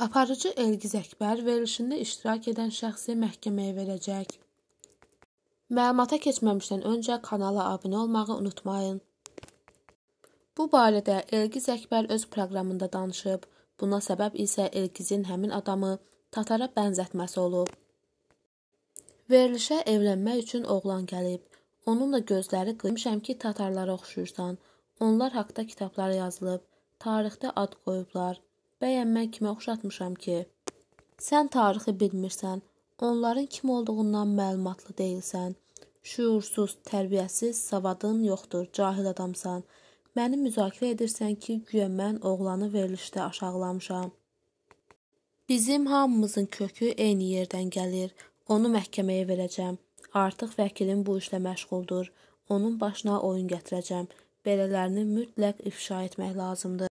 Aparıcı Elgiz Əkbər verilişində iştirak edən şəxsi məhkəməyə verəcək. Məlumata keçməmişdən öncə kanala abunə olmağı unutmayın. Bu barədə Elgiz Əkbər öz proqramında danışıb. Buna səbəb isə Elgizin həmin adamı Tatara bənzətməsi olub. Verilişə evlənmək üçün oğlan gəlib. Onunla gözləri qıymışam ki, tatarlara oxşuyursan. Onlar haqqda kitablar yazılıb, tarixdə ad qoyublar. Bəyəm mən kimə oxşatmışam ki? Sən tarixi bilmirsən, onların kim olduğundan məlumatlı deyilsən. Şuursuz, tərbiyəsiz, savadın yoxdur, cahil adamsan. Məni müzakirə edirsən ki, güya mən oğlanı verilişdə aşağılamışam. Bizim hamımızın kökü eyni yerdən gəlir. Onu məhkəməyə verəcəm. Artıq vəkilin bu işlə məşğuldur. Onun başına oyun gətirəcəm. Belələrini mütləq ifşa etmək lazımdır.